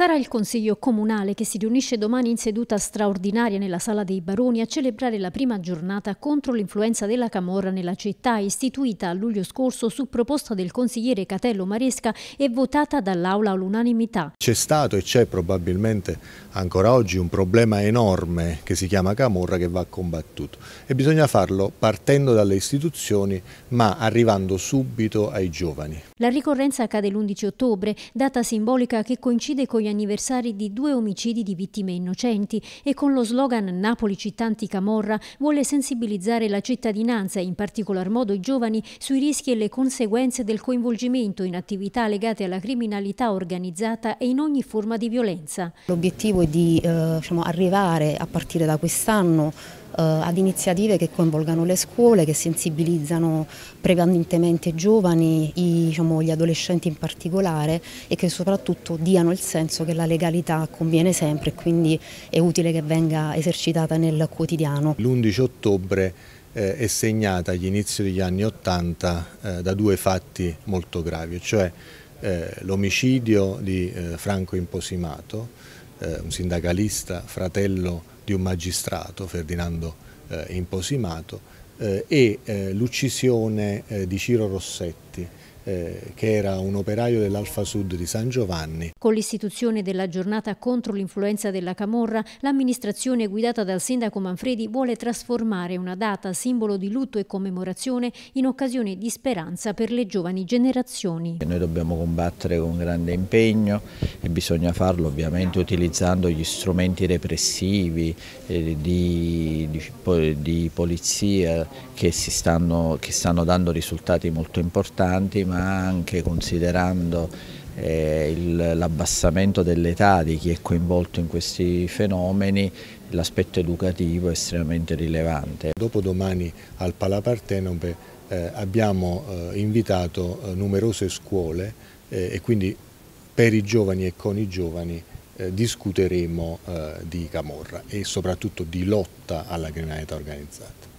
Sarà il Consiglio Comunale che si riunisce domani in seduta straordinaria nella Sala dei Baroni a celebrare la prima giornata contro l'influenza della Camorra nella città, istituita a luglio scorso su proposta del consigliere Catello Maresca e votata dall'Aula all'unanimità. C'è stato e c'è probabilmente ancora oggi un problema enorme che si chiama Camorra che va combattuto e bisogna farlo partendo dalle istituzioni ma arrivando subito ai giovani. La ricorrenza cade l'11 ottobre, data simbolica che coincide con gli anniversari di due omicidi di vittime innocenti e con lo slogan Napoli città anticamorra vuole sensibilizzare la cittadinanza, in particolar modo i giovani, sui rischi e le conseguenze del coinvolgimento in attività legate alla criminalità organizzata e in ogni forma di violenza. L'obiettivo è di eh, diciamo, arrivare a partire da quest'anno eh, ad iniziative che coinvolgano le scuole, che sensibilizzano prevalentemente i giovani, i, diciamo, gli adolescenti in particolare e che soprattutto diano il senso che la legalità conviene sempre e quindi è utile che venga esercitata nel quotidiano. L'11 ottobre eh, è segnata agli inizi degli anni Ottanta eh, da due fatti molto gravi, cioè eh, l'omicidio di eh, Franco Imposimato, eh, un sindacalista, fratello di un magistrato, Ferdinando eh, Imposimato, eh, e eh, l'uccisione di Ciro Rossetti eh, che era un operaio dell'Alfa Sud di San Giovanni. Con l'istituzione della giornata contro l'influenza della Camorra, l'amministrazione guidata dal sindaco Manfredi vuole trasformare una data simbolo di lutto e commemorazione in occasione di speranza per le giovani generazioni. Noi dobbiamo combattere con grande impegno e bisogna farlo ovviamente utilizzando gli strumenti repressivi eh, di di, di polizia che, stanno, che stanno dando risultati molto importanti ma anche considerando eh, l'abbassamento dell'età di chi è coinvolto in questi fenomeni, l'aspetto educativo è estremamente rilevante. Dopodomani al Palapartenope eh, abbiamo eh, invitato eh, numerose scuole eh, e quindi per i giovani e con i giovani eh, discuteremo eh, di Camorra e soprattutto di lotta alla criminalità organizzata.